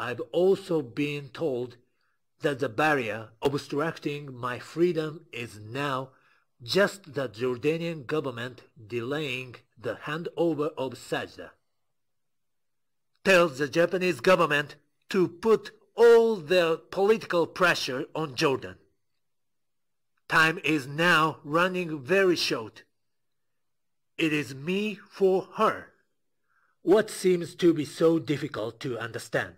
I've also been told that the barrier obstructing my freedom is now just the Jordanian government delaying the handover of Sajda. Tell the Japanese government to put all their political pressure on Jordan. Time is now running very short. It is me for her. What seems to be so difficult to understand?